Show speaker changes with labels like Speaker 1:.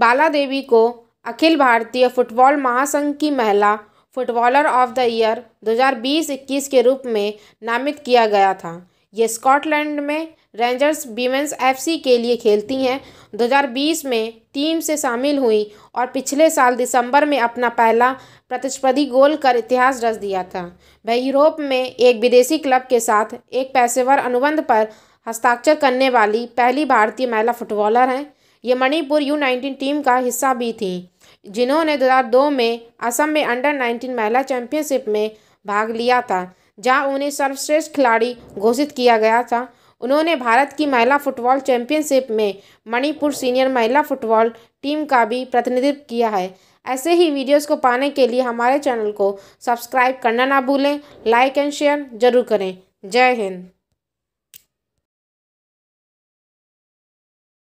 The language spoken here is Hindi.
Speaker 1: बाला देवी को अखिल भारतीय फुटबॉल महासंघ की महिला फुटबॉलर ऑफ द ईयर 2020-21 के रूप में नामित किया गया था ये स्कॉटलैंड में रेंजर्स बीमेंस एफसी के लिए खेलती हैं 2020 में टीम से शामिल हुई और पिछले साल दिसंबर में अपना पहला प्रतिस्पर्धी गोल कर इतिहास रच दिया था वह यूरोप में एक विदेशी क्लब के साथ एक पैसेवर अनुबंध पर हस्ताक्षर करने वाली पहली भारतीय महिला फुटबॉलर हैं ये मणिपुर यू नाइनटीन टीम का हिस्सा भी थीं जिन्होंने 2002 में असम में अंडर 19 महिला चैंपियनशिप में भाग लिया था जहां उन्हें सर्वश्रेष्ठ खिलाड़ी घोषित किया गया था उन्होंने भारत की महिला फुटबॉल चैंपियनशिप में मणिपुर सीनियर महिला फुटबॉल टीम का भी प्रतिनिधित्व किया है ऐसे ही वीडियोस को पाने के लिए हमारे चैनल को सब्सक्राइब करना ना भूलें लाइक एंड शेयर जरूर करें जय हिंद